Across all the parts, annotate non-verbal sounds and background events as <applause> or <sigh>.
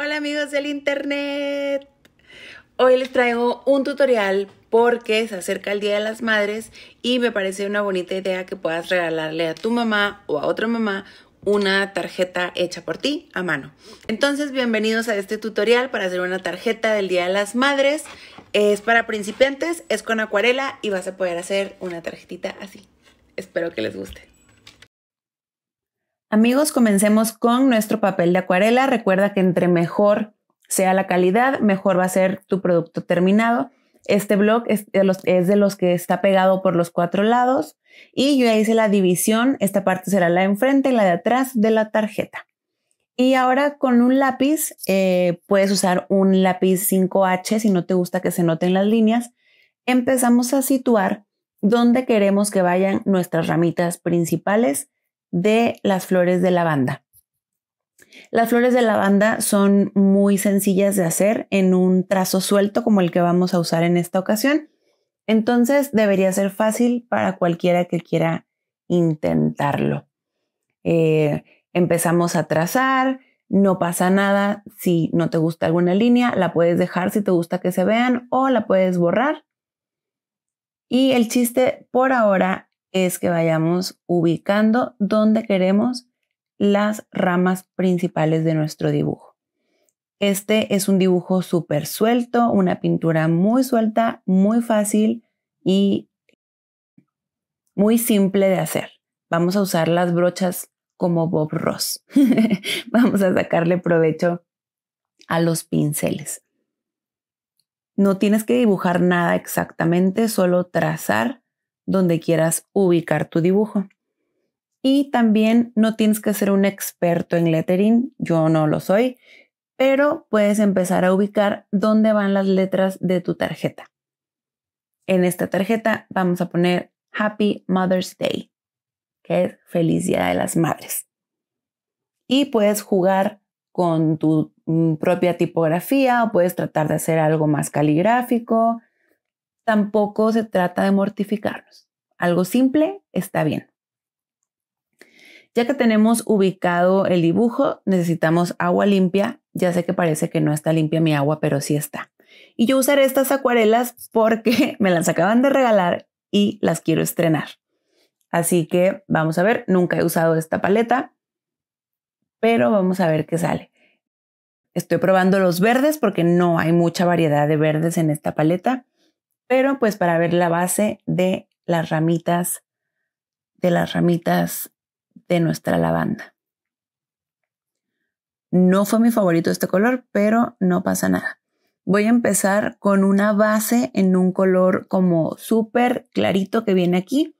Hola amigos del internet. Hoy les traigo un tutorial porque se acerca el Día de las Madres y me parece una bonita idea que puedas regalarle a tu mamá o a otra mamá una tarjeta hecha por ti a mano. Entonces, bienvenidos a este tutorial para hacer una tarjeta del Día de las Madres. Es para principiantes, es con acuarela y vas a poder hacer una tarjetita así. Espero que les guste. Amigos, comencemos con nuestro papel de acuarela. Recuerda que entre mejor sea la calidad, mejor va a ser tu producto terminado. Este blog es de, los, que está pegado por los cuatro lados y yo ya hice la división. Esta parte será la de enfrente y la de atrás de la tarjeta. Y ahora con un lápiz, eh, puedes usar un lápiz 5H si no te gusta que se noten las líneas. Empezamos a situar dónde queremos que vayan nuestras ramitas principales de las flores de lavanda. Las flores de lavanda son muy sencillas de hacer en un trazo suelto como el que vamos a usar en esta ocasión. Entonces debería ser fácil para cualquiera que quiera intentarlo. Eh, empezamos a trazar, no pasa nada si no te gusta alguna línea, la puedes dejar si te gusta que se vean o la puedes borrar. Y el chiste por ahora es que vayamos ubicando donde queremos las ramas principales de nuestro dibujo. Este es un dibujo súper suelto, una pintura muy suelta, muy fácil y muy simple de hacer. Vamos a usar las brochas como Bob Ross. <laughs> Vamos a sacarle provecho a los pinceles. No tienes que dibujar nada exactamente, solo trazar donde quieras ubicar tu dibujo. Y también no tienes que ser un experto en lettering, yo no lo soy, pero puedes empezar a ubicar dónde van las letras de tu tarjeta. En esta tarjeta vamos a poner Happy Mother's Day, que es Feliz Día de las Madres. Y puedes jugar con tu mm, propia tipografía o puedes tratar de hacer algo más caligráfico, tampoco se trata de mortificarnos. Algo simple está bien. Ya que tenemos ubicado el dibujo, necesitamos agua limpia. Ya sé que parece que no está limpia mi agua, pero sí está. Y yo usaré estas acuarelas porque <laughs> me las acaban de regalar y las quiero estrenar. Así que vamos a ver, nunca he usado esta paleta, pero vamos a ver qué sale. Estoy probando los verdes porque no hay mucha variedad de verdes en esta paleta pero pues para ver la base de las ramitas, de las ramitas de nuestra lavanda. No fue mi favorito este color, pero no pasa nada. Voy a empezar con una base en un color como súper clarito que viene aquí.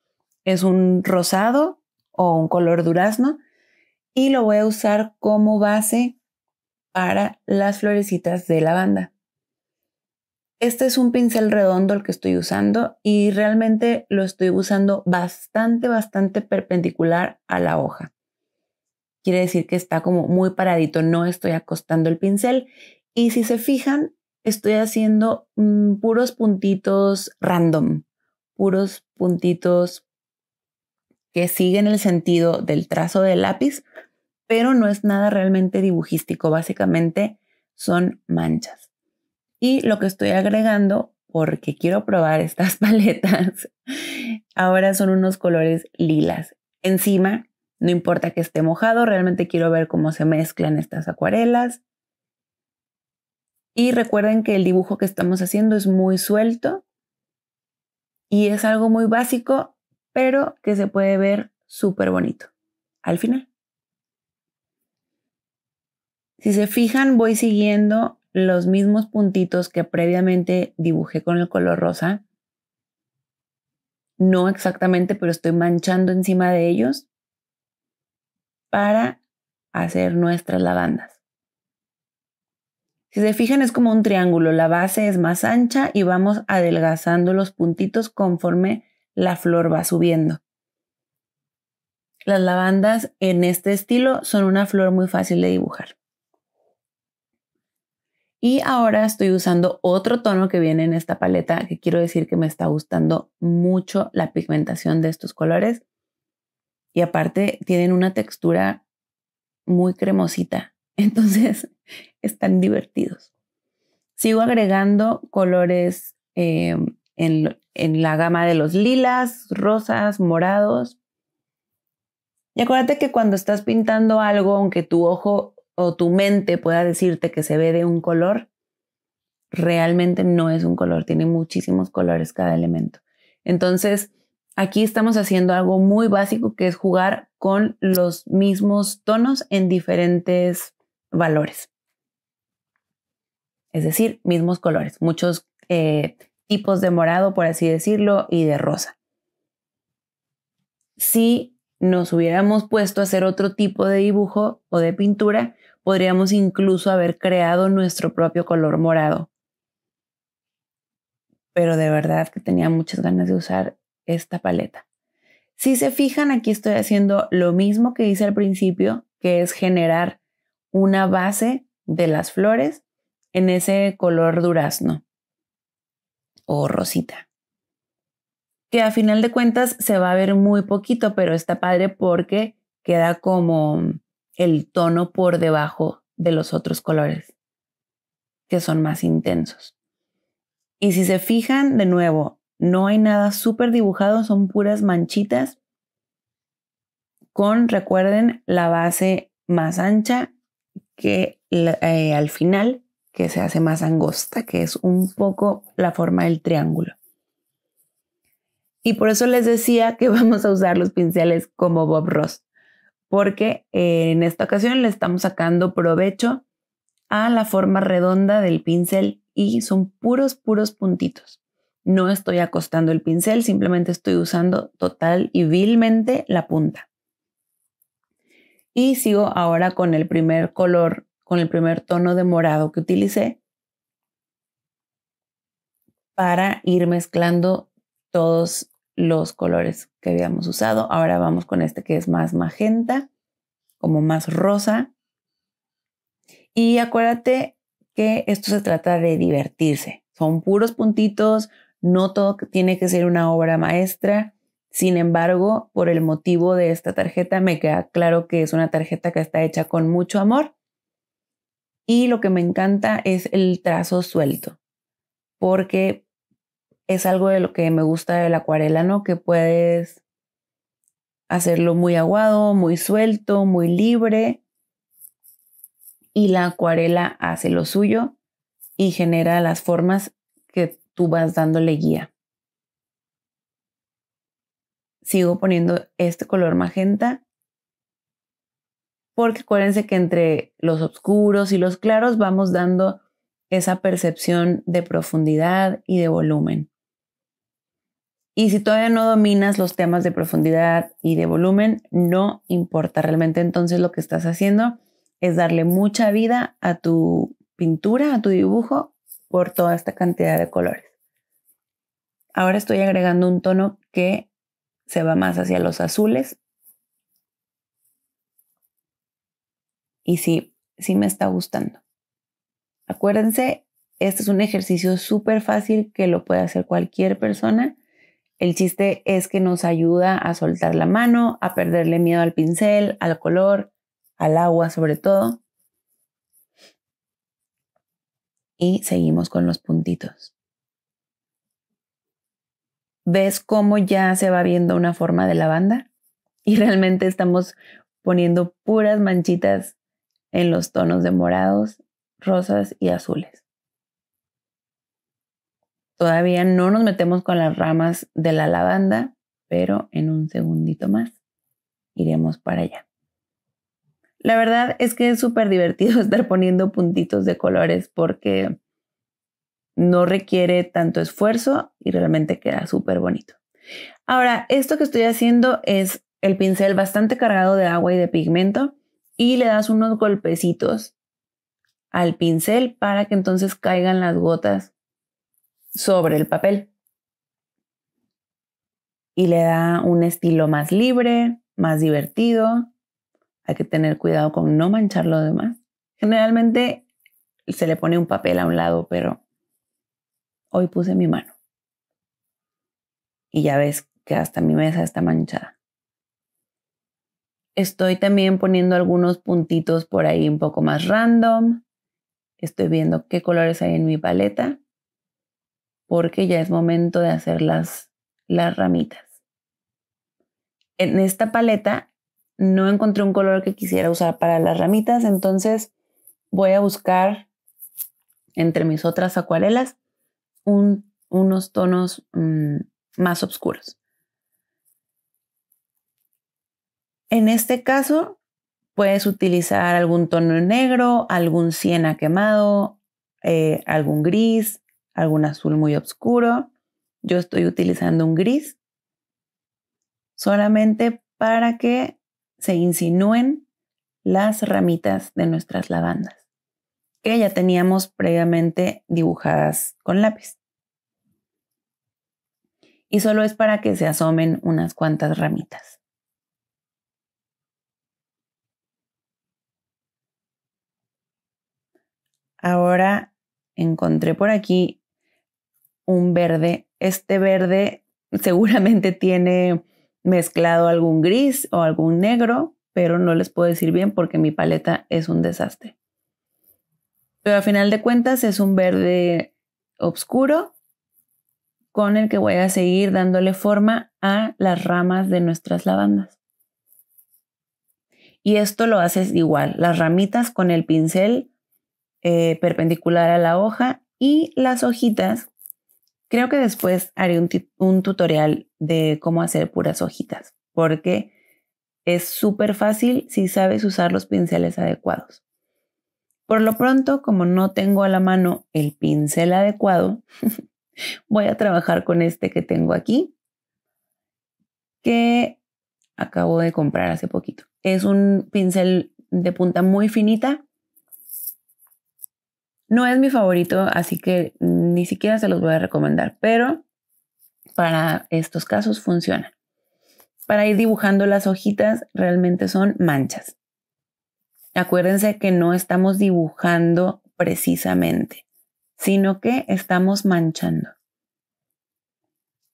Es un rosado o un color durazno y lo voy a usar como base para las florecitas de lavanda. Este es un pincel redondo el que estoy usando y realmente lo estoy usando bastante, bastante perpendicular a la hoja. Quiere decir que está como muy paradito, no estoy acostando el pincel. Y si se fijan, estoy haciendo mm, puros puntitos random, puros puntitos que siguen el sentido del trazo del lápiz, pero no es nada realmente dibujístico, básicamente son manchas. Y lo que estoy agregando, porque quiero probar estas <laughs> paletas, ahora son unos colores lilas. Encima, no importa que esté mojado, realmente quiero ver cómo se mezclan estas acuarelas. Y recuerden que el dibujo que estamos haciendo es muy suelto y es algo muy básico, pero que se puede ver súper bonito al final. Si se fijan, voy siguiendo los mismos puntitos que previamente dibujé con el color rosa. No exactamente, pero estoy manchando encima de ellos para hacer nuestras lavandas. Si se fijan es como un triángulo, la base es más ancha y vamos adelgazando los puntitos conforme la flor va subiendo. Las lavandas en este estilo son una flor muy fácil de dibujar. Y ahora estoy usando otro tono que viene en esta paleta, que quiero decir que me está gustando mucho la pigmentación de estos colores. Y aparte tienen una textura muy cremosita, <laughs> entonces están divertidos. Sigo agregando colores eh, en, en la gama de los lilas, rosas, morados. Y acuérdate que cuando estás pintando algo, aunque tu ojo o tu mente pueda decirte que se ve de un color, realmente no es un color, tiene muchísimos colores cada elemento. Entonces, aquí estamos haciendo algo muy básico que es jugar con los mismos tonos en diferentes valores. Es decir, mismos colores, muchos eh, tipos de morado, por así decirlo, y de rosa. Si nos hubiéramos puesto a hacer otro tipo de dibujo o de pintura, podríamos incluso haber creado nuestro propio color morado. Pero de verdad que tenía muchas ganas de usar esta paleta. Si se fijan, aquí estoy haciendo lo mismo que hice al principio, que es generar una base de las flores en ese color durazno o rosita. Que a final de cuentas se va a ver muy poquito, pero está padre porque queda como el tono por debajo de los otros colores, que son más intensos. Y si se fijan, de nuevo, no hay nada súper dibujado, son puras manchitas con, recuerden, la base más ancha que eh, al final, que se hace más angosta, que es un poco la forma del triángulo. Y por eso les decía que <laughs> vamos a usar los pinceles como Bob Ross porque eh, en esta ocasión le estamos sacando provecho a la forma redonda del pincel y son puros, puros puntitos. No estoy acostando el pincel, simplemente estoy usando total y vilmente la punta. Y sigo ahora con el primer color, con el primer tono de morado que utilicé para ir mezclando todos los colores que habíamos usado. Ahora vamos con este que es más magenta, como más rosa. Y acuérdate que esto se trata de divertirse. Son puros puntitos, no todo tiene que ser una obra maestra. Sin embargo, por el motivo de esta tarjeta, me queda claro que es una tarjeta que está hecha con mucho amor. Y lo que me encanta es el trazo suelto, porque es algo de lo que me gusta de la acuarela, ¿no? Que puedes hacerlo muy aguado, muy suelto, muy libre. Y la acuarela hace lo suyo y genera las formas que tú vas dándole guía. Sigo poniendo este color magenta porque acuérdense que entre los oscuros y los claros vamos dando esa percepción de profundidad y de volumen. Y si todavía no dominas los temas de profundidad y de volumen, no importa. Realmente entonces lo que estás haciendo es darle mucha vida a tu pintura, a tu dibujo, por toda esta cantidad de colores. Ahora estoy agregando un tono que se va más hacia los azules. Y sí, sí me está gustando. Acuérdense, este es un ejercicio súper fácil que lo puede hacer cualquier persona el chiste es que nos ayuda a soltar la mano, a perderle miedo al pincel, al color, al agua sobre todo. Y seguimos con los puntitos. ¿Ves cómo ya se va viendo una forma de lavanda? Y realmente estamos poniendo puras manchitas en los tonos de morados, rosas y azules. Todavía no nos metemos con las ramas de la lavanda, pero en un segundito más iremos para allá. La verdad es que es súper divertido <laughs> estar poniendo puntitos de colores porque no requiere tanto esfuerzo y realmente queda súper bonito. Ahora, esto que estoy haciendo es el pincel bastante cargado de agua y de pigmento y le das unos golpecitos al pincel para que entonces caigan las gotas sobre el papel. Y le da un estilo más libre, más divertido. Hay que tener cuidado con no manchar lo demás. Generalmente se le pone un papel a un lado, pero hoy puse mi mano. Y ya ves que hasta mi mesa está manchada. Estoy también poniendo algunos puntitos por ahí un poco más random. Estoy viendo qué colores hay en mi paleta porque ya es momento de hacer las, las ramitas. En esta paleta no encontré un color que quisiera usar para las ramitas, entonces voy a buscar entre mis otras acuarelas unos tonos mm, más oscuros. En este caso, puedes utilizar algún tono negro, algún siena quemado, eh, algún gris, algún azul muy oscuro. Yo estoy utilizando un gris solamente para que se insinúen las ramitas de nuestras lavandas que ya teníamos previamente dibujadas con lápiz. Y solo es para que se asomen unas cuantas ramitas. Ahora encontré por aquí un verde. Este verde <laughs> seguramente tiene mezclado algún gris o algún negro, pero no les puedo decir bien porque mi paleta es un desastre. Pero a final de cuentas es un verde oscuro con el que voy a seguir dándole forma a las ramas de nuestras lavandas. Y esto lo haces igual, las ramitas con el pincel eh, perpendicular a la hoja y las hojitas Creo que después haré un, tutorial de cómo hacer puras hojitas, porque es súper fácil si sabes usar los pinceles adecuados. Por lo pronto, como no tengo a la mano el pincel adecuado, <laughs> voy a trabajar con este que tengo aquí, que acabo de comprar hace poquito. Es un pincel de punta muy finita no es mi favorito, así que ni siquiera se los voy a recomendar, pero para estos casos funciona. Para ir dibujando las hojitas realmente son manchas. Acuérdense que no estamos dibujando precisamente, sino que estamos manchando.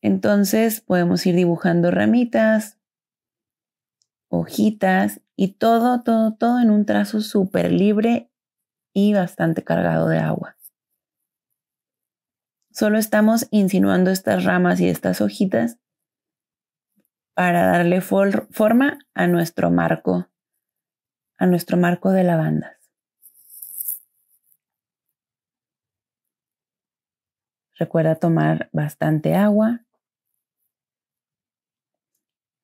Entonces podemos ir dibujando ramitas, hojitas y todo, todo, todo en un trazo súper libre y bastante cargado de agua. Solo estamos insinuando estas ramas y estas hojitas para darle forma a nuestro marco, a nuestro marco de lavandas. Recuerda tomar bastante agua.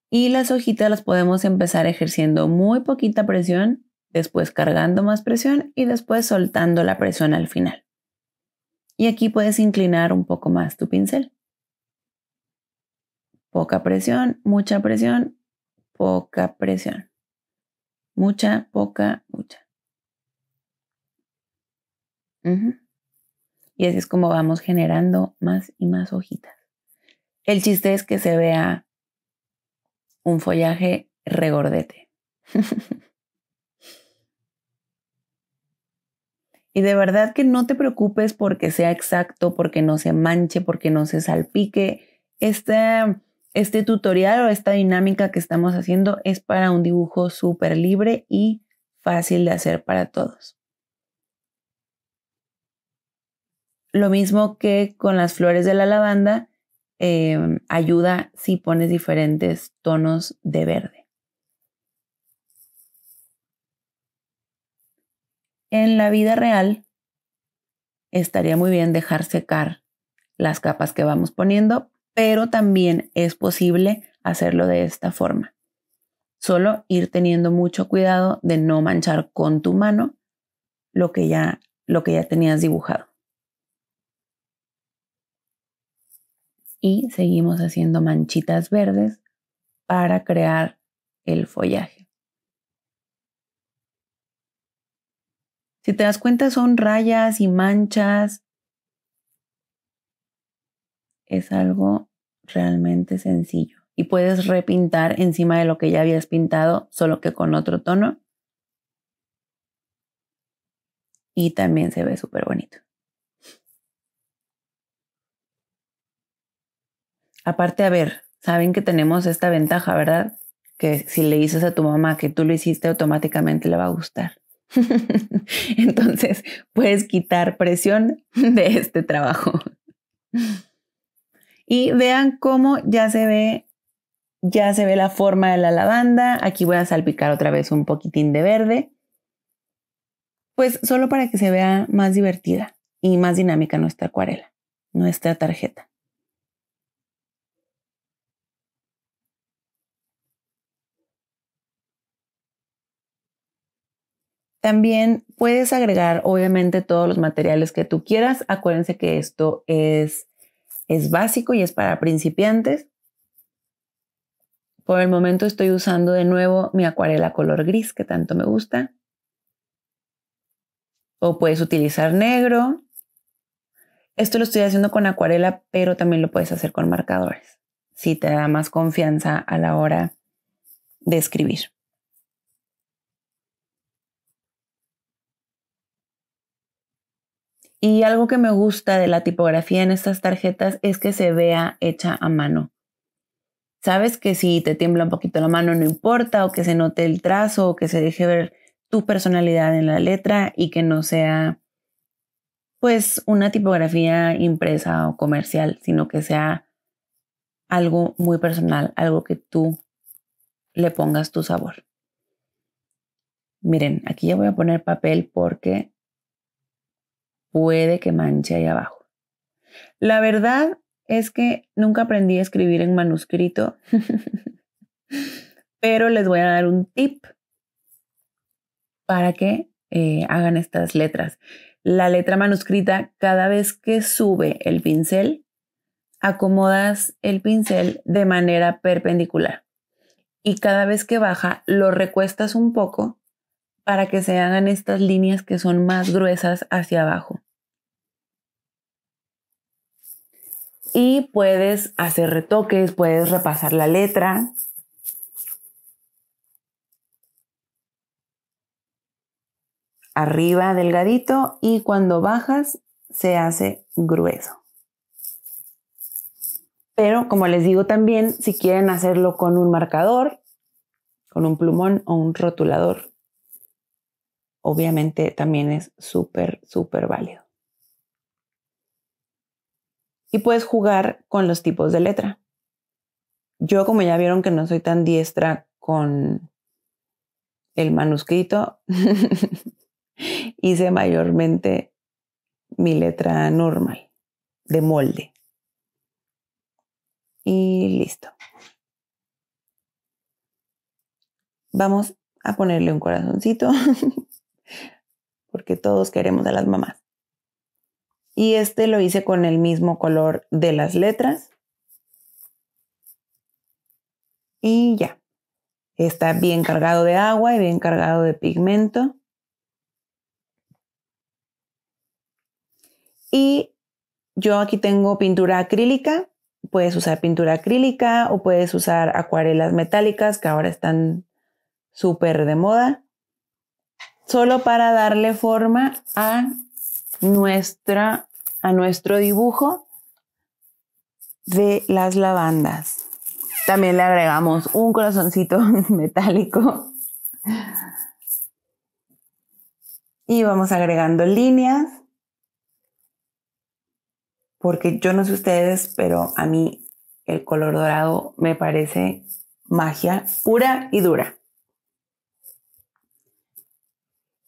Y las hojitas las podemos empezar ejerciendo muy poquita presión después cargando más presión y después soltando la presión al final. Y aquí puedes inclinar un poco más tu pincel. Poca presión, mucha presión, poca presión. Mucha, poca, mucha. Y así es como vamos generando más y más hojitas. El chiste es que se vea un follaje regordete. <laughs> Y de verdad que no te preocupes porque sea exacto, porque no se manche, porque no se salpique. Este, este tutorial o esta dinámica que estamos haciendo es para un dibujo súper libre y fácil de hacer para todos. Lo mismo que con las flores de la lavanda, em, ayuda si pones diferentes tonos de verde. En la vida real, estaría muy bien dejar secar las capas que vamos poniendo, pero también es posible hacerlo de esta forma. Solo ir teniendo mucho cuidado de no manchar con tu mano lo que ya, lo que ya tenías dibujado. Y seguimos haciendo manchitas verdes para crear el follaje. Si te das cuenta, son rayas y manchas. Es algo realmente sencillo. Y puedes repintar encima de lo que ya habías pintado, solo que con otro tono. Y también se ve súper bonito. Aparte, a ver, saben que tenemos esta ventaja, ¿verdad? Que si le dices a tu mamá que tú lo hiciste, automáticamente le va a gustar. <laughs> Entonces, puedes quitar presión de este trabajo. Y vean cómo ya se ve, ya se ve la forma de la lavanda. Aquí voy a salpicar otra vez un poquitín de verde. Pues solo para que se vea más divertida y más dinámica nuestra acuarela, nuestra tarjeta. También puedes agregar, obviamente, todos los materiales que tú quieras. Acuérdense que esto es, es básico y es para principiantes. Por el momento estoy usando de nuevo mi acuarela color gris que tanto me gusta. O puedes utilizar negro. Esto lo estoy haciendo con acuarela, pero también lo puedes hacer con marcadores, si te da más confianza a la hora de escribir. Y algo que me gusta de la tipografía en estas tarjetas es que se vea hecha a mano. Sabes que si te tiembla un poquito la mano no importa, o que se note el trazo, o que se deje ver tu personalidad en la letra y que no sea pues una tipografía impresa o comercial, sino que sea algo muy personal, algo que tú le pongas tu sabor. Miren, aquí ya voy a poner papel porque puede que manche ahí abajo. La verdad es que nunca aprendí a escribir en manuscrito, <laughs> pero les voy a dar un tip para que eh, hagan estas letras. La letra manuscrita, cada vez que sube el pincel, acomodas el pincel de manera perpendicular. Y cada vez que baja, lo recuestas un poco para que se hagan estas líneas que son más gruesas hacia abajo. Y puedes hacer retoques, puedes repasar la letra. Arriba delgadito y cuando bajas se hace grueso. Pero como les digo también, si quieren hacerlo con un marcador, con un plumón o un rotulador, obviamente también es súper, súper válido. Y puedes jugar con los tipos de letra. Yo, como ya vieron que no soy tan diestra con el manuscrito, <laughs> hice mayormente mi letra normal, de molde. Y listo. Vamos a ponerle un corazoncito <laughs> porque todos queremos a las mamás. Y este lo hice con el mismo color de las letras. Y ya. Está bien cargado de agua y bien cargado de pigmento. Y yo aquí tengo pintura acrílica. Puedes usar pintura acrílica o puedes usar acuarelas metálicas que ahora están súper de moda solo para darle forma a, nuestra, a nuestro dibujo de las lavandas. También le agregamos un corazoncito <laughs> metálico. Y vamos agregando líneas. Porque yo no sé ustedes, pero a mí el color dorado me parece magia pura y dura.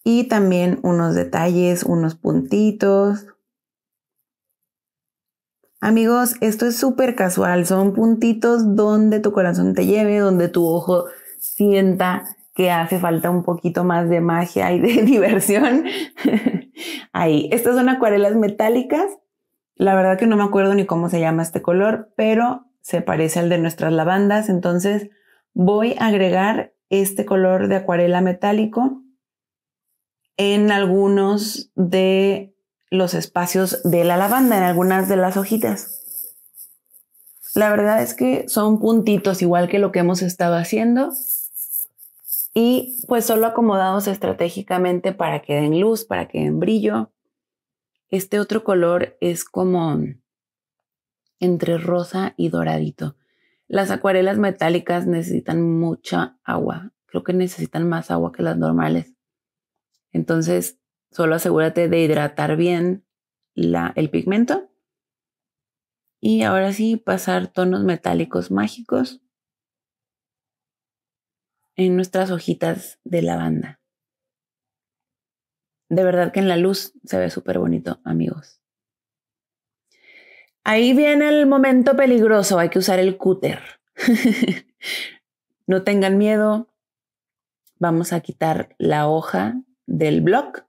y también unos detalles, unos puntitos. Amigos, esto es súper casual, son puntitos donde tu corazón te lleve, donde tu ojo sienta que hace falta un poquito más de magia y de <laughs> diversión. Ahí, estas son acuarelas metálicas. La verdad que no me acuerdo ni cómo se llama este color, pero se parece al de nuestras lavandas, entonces voy a agregar este color de acuarela metálico en algunos de los espacios de la lavanda, en algunas de las hojitas. La verdad es que son puntitos igual que lo que hemos estado haciendo y pues solo acomodados estratégicamente para que den luz, para que den brillo. Este otro color es como entre rosa y doradito. Las acuarelas metálicas necesitan mucha agua. Creo que necesitan más agua que las normales. Entonces, solo asegúrate de hidratar bien el pigmento. Y ahora sí, pasar tonos metálicos mágicos en nuestras hojitas de lavanda. De verdad que en la luz se ve súper bonito, amigos. Ahí viene el momento peligroso, hay que usar el cúter. <laughs> no tengan miedo, vamos a quitar la hoja del blog.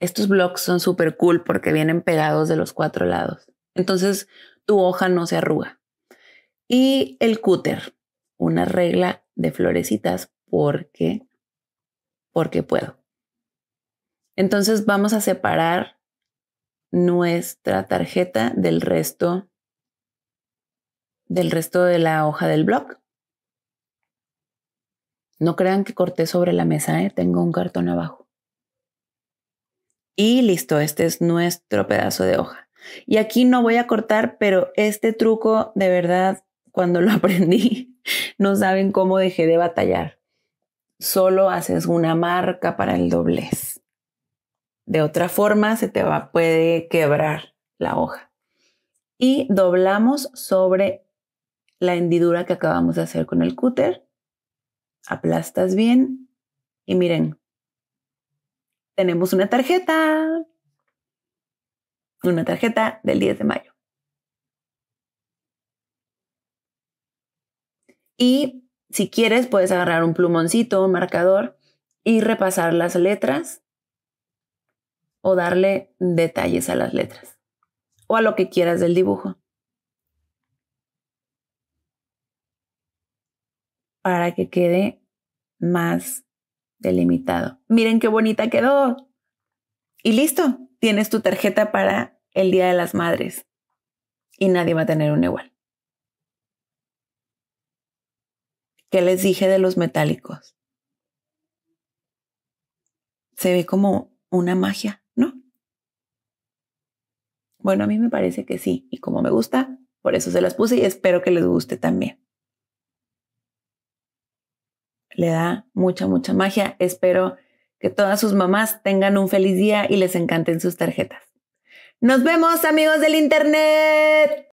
Estos blogs son súper cool porque vienen pegados de los cuatro lados. Entonces tu hoja no se arruga. Y el cúter, una regla de florecitas porque, porque puedo. Entonces vamos a separar nuestra tarjeta del resto del resto de la hoja del blog. No crean que corté sobre la mesa, ¿eh? tengo un cartón abajo. Y listo, este es nuestro pedazo de hoja. Y aquí no voy a cortar, pero este truco de verdad, cuando lo <laughs> aprendí, no saben cómo dejé de batallar. Solo haces una marca para el doblez. De otra forma, se te va, puede quebrar la hoja. Y doblamos sobre la hendidura que acabamos de hacer con el cúter. Aplastas bien y miren, tenemos una tarjeta, una tarjeta del 10 de mayo. Y si quieres, puedes agarrar un plumoncito, un marcador y repasar las letras o darle detalles a las letras o a lo que quieras del dibujo. Para que quede más delimitado. Miren qué bonita quedó. Y listo, tienes tu tarjeta para el Día de las Madres. Y nadie va a tener una igual. ¿Qué les dije de los metálicos? Se ve como una magia, ¿no? Bueno, a mí me parece que sí. Y como me gusta, por eso se las puse y espero que les guste también le da mucha, mucha magia. Espero que todas sus mamás tengan un feliz día y les encanten sus tarjetas. Nos vemos amigos del Internet.